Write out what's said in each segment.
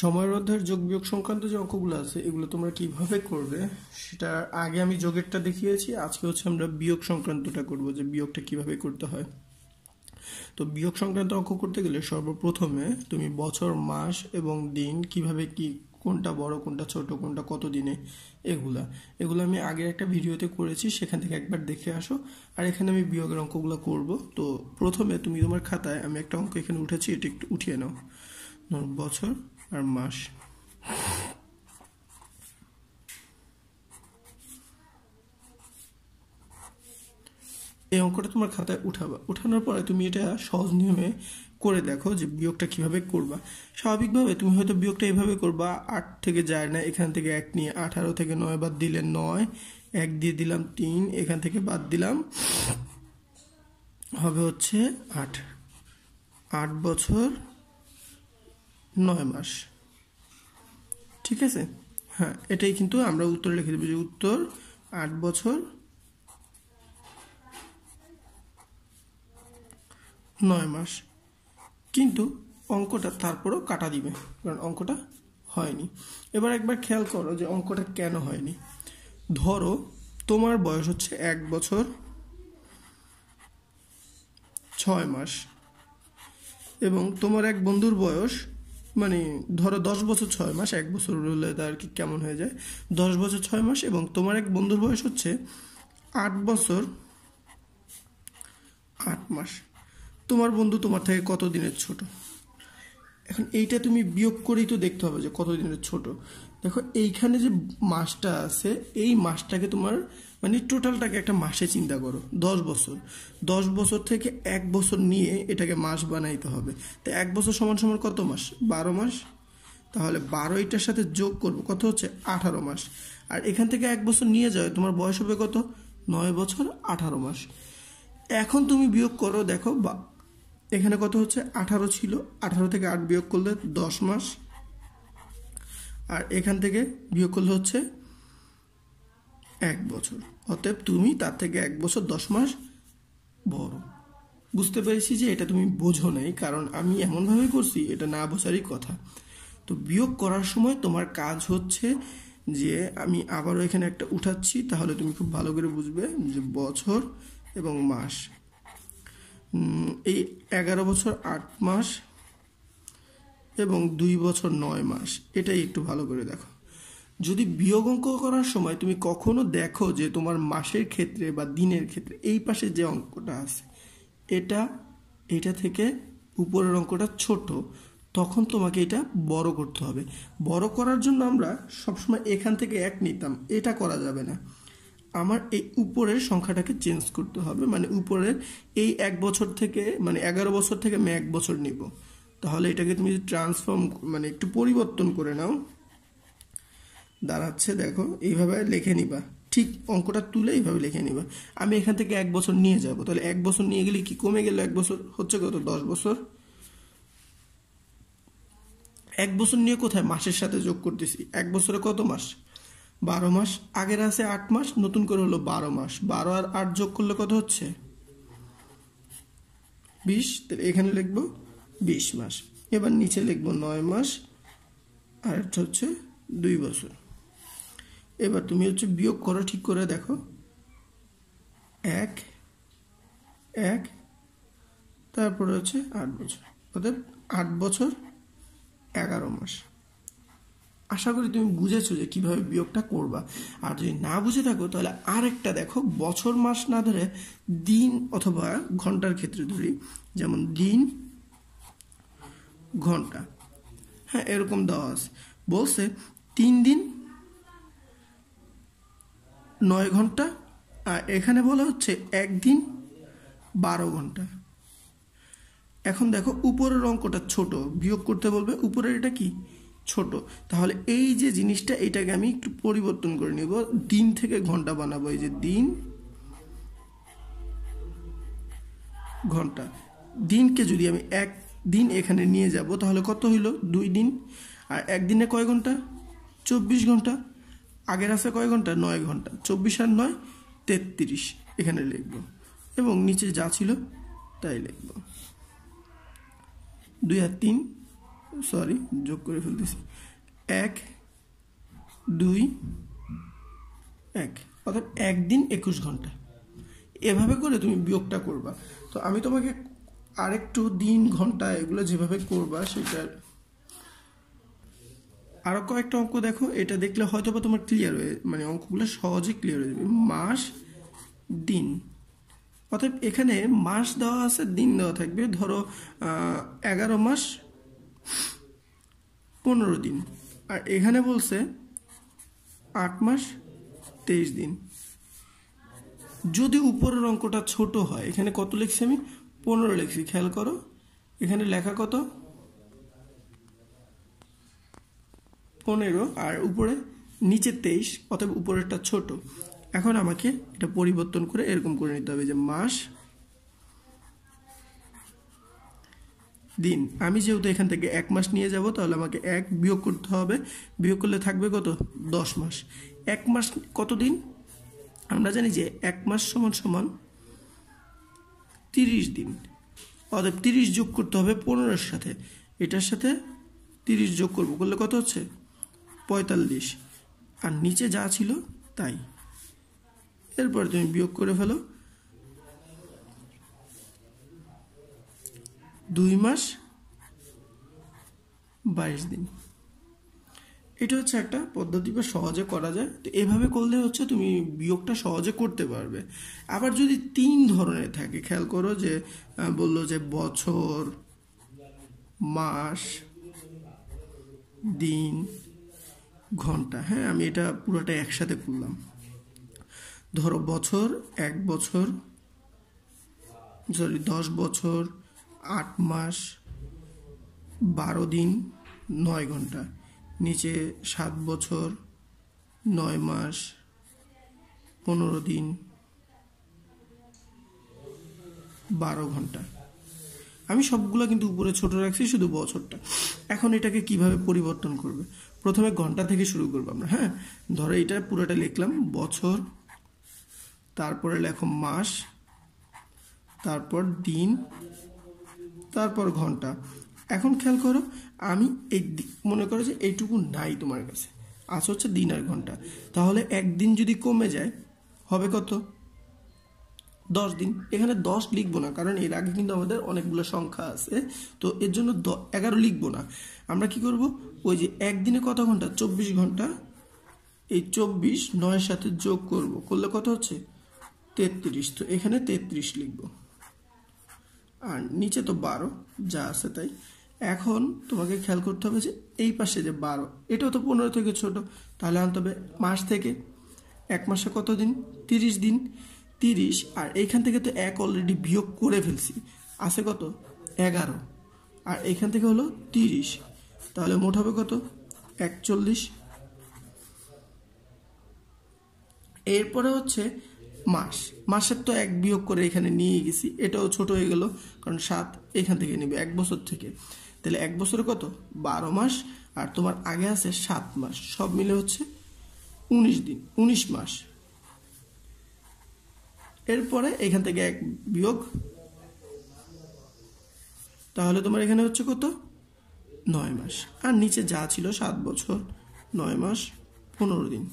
সময়ের অধ্যায়ের যোগ বিয়োগ সংক্রান্ত যে অঙ্কগুলো আছে এগুলো তোমরা কিভাবে করবে সেটা আগে আমি যোগেরটা দেখিয়েছি আজকে হচ্ছে আমরা বিয়োগ সংক্রান্তটা করব যে বিয়োগটা কিভাবে করতে হয় তো বিয়োগ সংক্রান্ত অঙ্ক করতে গেলে সর্বপ্রথমে তুমি বছর মাস এবং দিন কিভাবে কি কোনটা বড় কোনটা ছোট কোনটা কত দিনে এগুলা এগুলো আমি আগের একটা ভিডিওতে করেছি সেখান থেকে একবার দেখে আসো আর এখানে আমি বিয়োগের অঙ্কগুলো করব তো প্রথমে তুমি তোমার খাতায় আমি একটা অঙ্ক এখানে উঠেছি এটা একটু উঠিয়ে নাও বছর আর মাস এই অঙ্কটা তোমার খাতায় উঠাবা উঠানোর পরে তুমি এটা সহজ নিয়মে করে দেখো যে বিয়োগটা কিভাবে করবা স্বাভাবিকভাবে তুমি হয়তো বিয়োগটা এইভাবে করবা আট থেকে যায় না এখান থেকে এক নিয়ে আঠারো থেকে নয় বাদ দিলে নয় এক দিয়ে দিলাম তিন এখান থেকে বাদ দিলাম হবে হচ্ছে আট আট বছর নয় মাস ঠিক আছে হ্যাঁ এটাই কিন্তু আমরা উত্তর লিখে দেবো যে উত্তর আট বছর নয় মাস কিন্তু অঙ্কটা তারপরও কাটা দিবে কারণ অঙ্কটা হয়নি এবার একবার খেয়াল করো যে অঙ্কটা কেন হয়নি ধরো তোমার বয়স হচ্ছে এক বছর ছয় মাস এবং তোমার এক বন্ধুর বয়স মানে ধরো দশ বছর ছয় মাস এক বছর হলে আর কি কেমন হয়ে যায় দশ বছর ছয় মাস এবং তোমার এক বন্ধুর বয়স হচ্ছে আট বছর আট মাস তোমার বন্ধু তোমার থেকে কত দিনের ছোট এখন এইটা তুমি বিয়োগ করেই তো দেখতে হবে যে কত দিনের ছোট দেখো এইখানে যে মাসটা আছে এই মাসটাকে তোমার মানে টোটালটাকে একটা মাসে চিন্তা করো দশ বছর দশ বছর থেকে এক বছর নিয়ে এটাকে মাস বানাইতে হবে তো এক বছর সমান সমান কত মাস বারো মাস তাহলে বারো এটার সাথে যোগ করব কত হচ্ছে আঠারো মাস আর এখান থেকে এক বছর নিয়ে যাও তোমার বয়স হবে কত নয় বছর আঠারো মাস এখন তুমি বিয়োগ করো দেখো বা এখানে কত হচ্ছে আঠারো ছিল আঠারো থেকে আট বিয়োগ করলে দশ মাস আর এখান থেকে বিয়োগ করলে হচ্ছে এক বছর অতএব তুমি তার থেকে এক বছর দশ মাস বড় বুঝতে পেরেছি যে এটা তুমি বোঝো নাই কারণ আমি এমনভাবে করছি এটা না বোঝারই কথা তো বিয়োগ করার সময় তোমার কাজ হচ্ছে যে আমি আবারও এখানে একটা উঠাচ্ছি তাহলে তুমি খুব ভালো করে বুঝবে যে বছর এবং মাস এই এগারো বছর আট মাস এবং দুই বছর নয় মাস এটাই একটু ভালো করে দেখো যদি বিয়োগ অঙ্ক করার সময় তুমি কখনো দেখো যে তোমার মাসের ক্ষেত্রে বা দিনের ক্ষেত্রে এই পাশে যে অঙ্কটা আছে এটা এটা থেকে উপরের অঙ্কটা ছোট তখন তোমাকে এটা বড় করতে হবে বড় করার জন্য আমরা সবসময় এখান থেকে এক নিতাম এটা করা যাবে না আমার এই উপরের সংখ্যাটাকে চেঞ্জ করতে হবে মানে উপরের এই এক বছর থেকে মানে এগারো বছর থেকে আমি এক বছর নিব তাহলে এটাকে তুমি ট্রান্সফর্ম মানে একটু পরিবর্তন করে নাও দাঁড়াচ্ছে দেখো এইভাবে লিখে নিবা ঠিক অঙ্কটা তুলে এইভাবে লিখে নিবা আমি এখান থেকে এক বছর নিয়ে যাব তাহলে এক বছর নিয়ে গেলে কি কমে গেল এক বছর হচ্ছে কত দশ বছর এক বছর নিয়ে কোথায় মাসের সাথে যোগ করতেছি এক বছরে কত মাস বারো মাস আগের আছে আট মাস নতুন করে হলো বারো মাস বারো আর আট যোগ করলে কত হচ্ছে বিশ এখানে লিখব বিশ মাস এবার নিচে লিখব নয় মাস আর হচ্ছে দুই বছর এবার তুমি হচ্ছে বিয়োগ করো ঠিক করে দেখো এক এক তারপরে হচ্ছে আট বছর অর্থাৎ আট বছর এগারো মাস আশা করি তুমি বুঝেছো যে কিভাবে বিয়োগটা করবা আর যদি না বুঝে থাকো তাহলে আর একটা দেখো বছর মাস না ধরে দিন অথবা ঘন্টার ক্ষেত্রে ধরি যেমন দিন ঘন্টা হ্যাঁ এরকম দেওয়া আছে বলছে তিন দিন নয় ঘন্টা আর এখানে বলা হচ্ছে একদিন বারো ঘন্টা এখন দেখো উপরের অঙ্কটা ছোট বিয়োগ করতে বলবে উপরের এটা কি ছোট তাহলে এই যে জিনিসটা এটাকে আমি একটু পরিবর্তন করে নিব দিন থেকে ঘন্টা বানাবো এই যে দিন ঘন্টা দিনকে যদি আমি এক দিন এখানে নিয়ে যাব তাহলে কত হইল দুই দিন আর একদিনে কয় ঘন্টা চব্বিশ ঘন্টা আগের আছে কয় ঘন্টা নয় ঘন্টা চব্বিশ আর নয় তেত্রিশ এখানে লিখব এবং নিচে যা ছিল তাই লিখব দুই আর তিন সরি যোগ করে ফেলতেছি এক দুই এক অর্থাৎ একদিন একুশ ঘন্টা এভাবে করে তুমি বিয়োগটা করবা তো আমি তোমাকে আরেকটু দিন ঘন্টা এগুলো যেভাবে করবা সেটার আরও কয়েকটা অঙ্ক দেখো এটা দেখলে হয়তো বা তোমার ক্লিয়ার হয়ে মানে অঙ্কগুলো সহজে ক্লিয়ার হয়ে যাবে মাস দিন অর্থাৎ এখানে মাস দেওয়া আছে দিন দেওয়া থাকবে ধরো এগারো মাস পনেরো দিন আর এখানে বলছে আট মাস তেইশ দিন যদি উপরের অঙ্কটা ছোট হয় এখানে কত লিখছি আমি পনেরো লিখছি খেয়াল করো এখানে লেখা কত পনেরো আর উপরে নিচে তেইশ অথবা উপরেরটা ছোট এখন আমাকে এটা পরিবর্তন করে এরকম করে নিতে হবে যে মাস দিন আমি যেহেতু এখান থেকে এক মাস নিয়ে যাব তাহলে আমাকে এক বিয়োগ করতে হবে বিয়োগ করলে থাকবে কত দশ মাস এক মাস কত দিন আমরা জানি যে এক মাস সমান সমান তিরিশ দিন অতএব তিরিশ যোগ করতে হবে পনেরোর সাথে এটার সাথে তিরিশ যোগ করবো করলে কত হচ্ছে পঁয়তাল্লিশ আর নিচে যা ছিল তাই এরপর তুমি বিয়োগ করে ফেলো দুই মাস বাইশ দিন এটা হচ্ছে একটা পদ্ধতি বা সহজে করা যায় তো এভাবে করলে হচ্ছে তুমি বিয়োগটা সহজে করতে পারবে আবার যদি তিন ধরনের থাকে খেয়াল করো যে বললো যে বছর মাস দিন ঘন্টা হ্যাঁ আমি এটা পুরোটা একসাথে করলাম ধরো বছর এক বছর সরি দশ বছর আট মাস বারো দিন নয় ঘন্টা নিচে সাত বছর নয় মাস পনেরো দিন বারো ঘন্টা আমি সবগুলো কিন্তু উপরে ছোট রাখছি শুধু বছরটা এখন এটাকে কিভাবে পরিবর্তন করবে প্রথমে ঘন্টা থেকে শুরু করবো আমরা হ্যাঁ ধরো এটা পুরোটা লিখলাম বছর তারপরে লেখো মাস তারপর দিন তারপর ঘন্টা এখন খেয়াল করো আমি এই মনে করো যে এইটুকু নাই তোমার কাছে আজ হচ্ছে দিন আর ঘন্টা তাহলে একদিন যদি কমে যায় হবে কত দশ দিন এখানে দশ লিখবো না কারণ এর আগে কিন্তু আমাদের অনেকগুলো সংখ্যা আছে তো এর জন্য এগারো লিখবো না আমরা কি করব ওই যে একদিনে কত ঘন্টা চব্বিশ ঘন্টা এই চব্বিশ নয়ের সাথে যোগ করব করলে কত হচ্ছে তেত্রিশ তো এখানে তেত্রিশ লিখব আর নিচে তো বারো যা আছে তাই এখন তোমাকে খেয়াল করতে হবে যে এই পাশে যে বারো এটাও তো পনেরো থেকে ছোট তাহলে আনতে হবে মাস থেকে এক মাসে কত দিন তিরিশ দিন তিরিশ আর এইখান থেকে তো এক অলরেডি বিয়োগ করে ফেলছি আছে কত এগারো আর এখান থেকে হলো তিরিশ তাহলে মোট হবে কত একচল্লিশ এরপরে হচ্ছে মাস মাসের তো এক বিয়োগ করে এখানে নিয়ে গেছি এটাও ছোট হয়ে গেল কারণ সাত এখান থেকে নিবে এক বছর থেকে তাহলে এক বছরে কত বারো মাস আর তোমার আগে আছে সাত মাস সব মিলে হচ্ছে উনিশ দিন উনিশ মাস এরপরে এখান থেকে এক বিয়োগ তাহলে তোমার এখানে হচ্ছে কত নয় মাস আর নিচে যা ছিল সাত বছর নয় মাস পনেরো দিন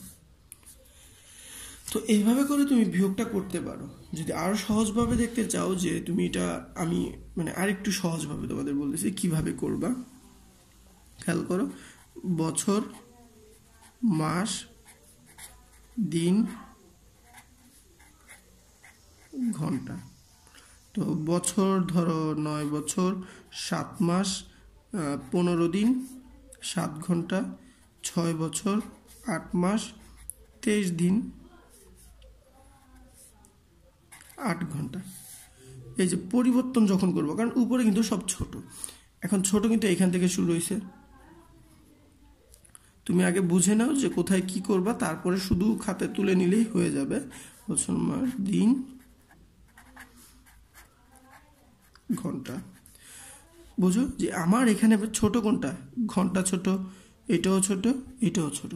তো এইভাবে করে তুমি বিয়োগটা করতে পারো যদি আরও সহজভাবে দেখতে চাও যে তুমি এটা আমি মানে আরেকটু সহজভাবে তোমাদের বলতেছি কিভাবে করবা খেয়াল করো বছর মাস দিন ঘন্টা তো বছর ধরো নয় বছর সাত মাস পনেরো দিন সাত ঘন্টা ছয় বছর আট মাস তেইশ দিন আট ঘন্টা এই যে পরিবর্তন যখন করব কারণ উপরে কিন্তু সব ছোট এখন ছোট কিন্তু এখান থেকে শুরু হয়েছে তুমি আগে বুঝে নাও যে কোথায় কি করবা তারপরে শুধু খাতে তুলে নিলেই হয়ে যাবে বছর মাস দিন ঘন্টা বুঝো যে আমার এখানে ছোট কোনটা ঘন্টা ছোট এটাও ছোট এটাও ছোট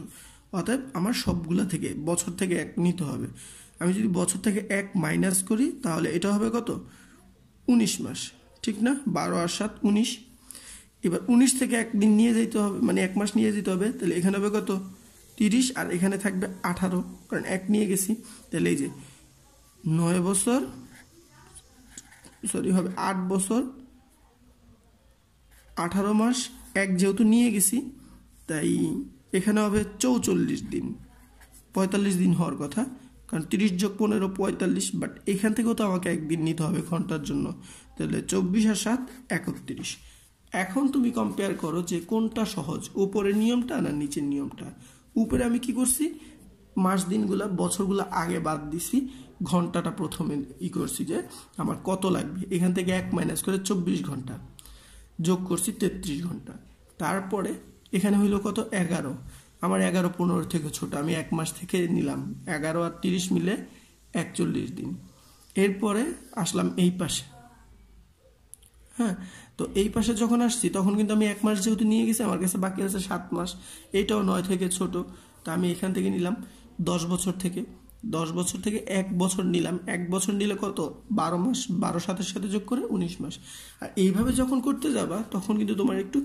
অতএব আমার সবগুলা থেকে বছর থেকে এক নিতে হবে আমি যদি বছর থেকে এক মাইনাস করি তাহলে এটা হবে কত উনিশ মাস ঠিক না বারো আর সাত উনিশ এবার উনিশ থেকে একদিন নিয়ে যেতে হবে মানে এক মাস নিয়ে যেতে হবে তাহলে এখানে হবে কত তিরিশ আর এখানে থাকবে আঠারো কারণ এক নিয়ে গেছি তাহলে এই যে নয় বছর সরি হবে আট বছর আঠারো মাস এক যেহেতু নিয়ে গেছি তাই এখানে হবে চৌচল্লিশ দিন পঁয়তাল্লিশ দিন হওয়ার কথা কারণ তিরিশ যোগ পনেরো পঁয়তাল্লিশ বাট এখান থেকেও তো আমাকে একদিন নিতে হবে ঘন্টার জন্য তাহলে চব্বিশ আর সাত একত্রিশ এখন তুমি কম্পেয়ার করো যে কোনটা সহজ উপরের নিয়মটা না নিচের নিয়মটা উপরে আমি কি করছি মাস দিনগুলো বছরগুলো আগে বাদ দিছি ঘন্টাটা প্রথমে ই করছি যে আমার কত লাগবে এখান থেকে এক মাইনাস করে চব্বিশ ঘন্টা যোগ করছি তেত্রিশ ঘন্টা তারপরে এখানে হইল কত এগারো আমার এগারো পনেরো থেকে ছোট আমি এক মাস থেকে নিলাম এগারো আর তিরিশ মিলে একচল্লিশ দিন এরপরে আসলাম এই পাশে হ্যাঁ তো এই পাশে যখন আসছি তখন কিন্তু আমি এক মাস যেহেতু নিয়ে গেছি আমার কাছে বাকি আছে সাত মাস এইটাও নয় থেকে ছোট তা আমি এখান থেকে নিলাম দশ বছর থেকে দশ বছর থেকে এক বছর নিলাম এক বছর নিলে কত বারো মাস বারো সাতের সাথে যোগ করে উনিশ মাস আর এইভাবে যখন করতে যাবা তখন কিন্তু তোমার একটু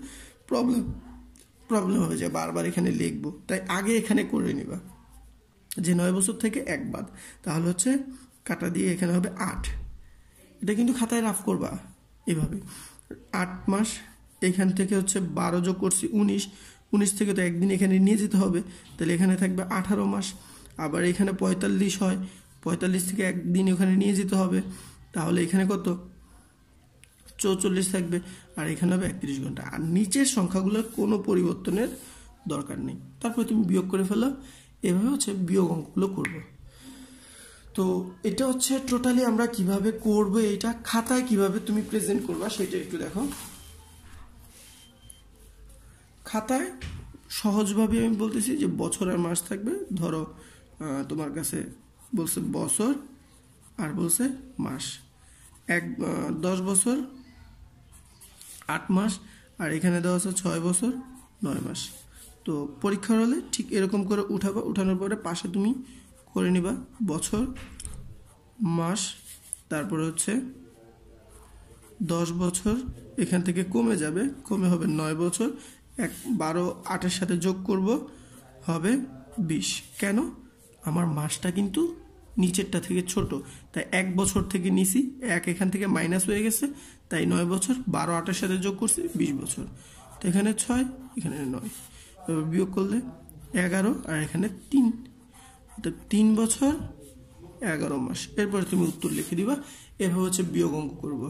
প্রবলেম প্রবলেম হবে যায় বারবার এখানে লিখবো তাই আগে এখানে করে নিবা যে নয় বছর থেকে এক বাদ তাহলে হচ্ছে কাটা দিয়ে এখানে হবে আট এটা কিন্তু খাতায় রাফ করবা এভাবে আট মাস এখান থেকে হচ্ছে বারো যোগ করছি উনিশ উনিশ থেকে তো একদিন এখানে নিয়ে যেতে হবে তাহলে এখানে থাকবে আঠারো মাস আবার এখানে পঁয়তাল্লিশ হয় পঁয়তাল্লিশ থেকে একদিন ওখানে নিয়ে যেতে হবে তাহলে এখানে কত চৌচল্লিশ থাকবে আর এখানে হবে একত্রিশ ঘন্টা আর নিচের সংখ্যাগুলোর কোনো পরিবর্তনের দরকার নেই তারপরে তুমি বিয়োগ করে ফেলো এভাবে হচ্ছে বিয়োগ অঙ্কগুলো করবো তো এটা হচ্ছে টোটালি আমরা কিভাবে করব এটা খাতায় কিভাবে তুমি প্রেজেন্ট করবা সেটা একটু দেখো খাতায় সহজভাবে আমি বলতেছি যে বছর আর মাস থাকবে ধরো তোমার কাছে বলছে বছর আর বলছে মাস এক দশ বছর আট মাস আর এখানে দেওয়া আছে ছয় বছর নয় মাস তো পরীক্ষার হলে ঠিক এরকম করে উঠাবা উঠানোর পরে পাশে তুমি করে নিবা বছর মাস তারপরে হচ্ছে দশ বছর এখান থেকে কমে যাবে কমে হবে নয় বছর এক বারো আটের সাথে যোগ করব হবে বিশ কেন আমার মাসটা কিন্তু নিচেরটা থেকে ছোট তাই এক বছর থেকে নিছি এক এখান থেকে মাইনাস হয়ে গেছে তাই নয় বছর বারো আটের সাথে যোগ করছি বিশ বছর তো এখানে ছয় এখানে নয় বিয়োগ করলে এগারো আর এখানে তিন তো তিন বছর এগারো মাস এরপর তুমি উত্তর লিখে দিবা এভাবে হচ্ছে বিয়োগ অঙ্ক করবো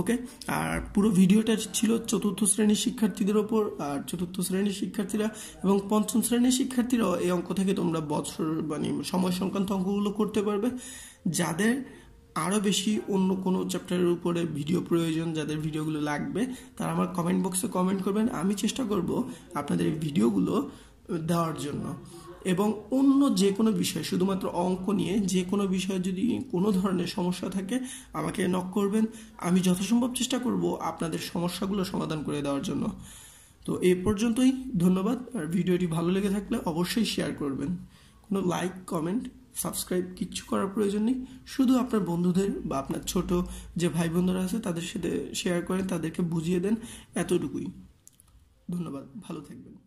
ওকে আর পুরো ভিডিওটা ছিল চতুর্থ শ্রেণীর শিক্ষার্থীদের ওপর আর চতুর্থ শ্রেণীর শিক্ষার্থীরা এবং পঞ্চম শ্রেণীর শিক্ষার্থীরাও এই অঙ্ক থেকে তোমরা বছর মানে সময় সংক্রান্ত অঙ্কগুলো করতে পারবে যাদের আরও বেশি অন্য কোনো চ্যাপ্টারের উপরে ভিডিও প্রয়োজন যাদের ভিডিওগুলো লাগবে তারা আমার কমেন্ট বক্সে কমেন্ট করবেন আমি চেষ্টা করব আপনাদের ভিডিওগুলো দেওয়ার জন্য এবং অন্য যে কোনো বিষয় শুধুমাত্র অঙ্ক নিয়ে যে কোনো বিষয়ে যদি কোনো ধরনের সমস্যা থাকে আমাকে নক করবেন আমি যথাসম্ভব চেষ্টা করব আপনাদের সমস্যাগুলো সমাধান করে দেওয়ার জন্য তো এ পর্যন্তই ধন্যবাদ আর ভিডিওটি ভালো লেগে থাকলে অবশ্যই শেয়ার করবেন কোনো লাইক কমেন্ট সাবস্ক্রাইব কিচ্ছু করার প্রয়োজন নেই শুধু আপনার বন্ধুদের বা আপনার ছোট যে ভাই বোনরা আছে তাদের সাথে শেয়ার করেন তাদেরকে বুঝিয়ে দেন এতটুকুই ধন্যবাদ ভালো থাকবেন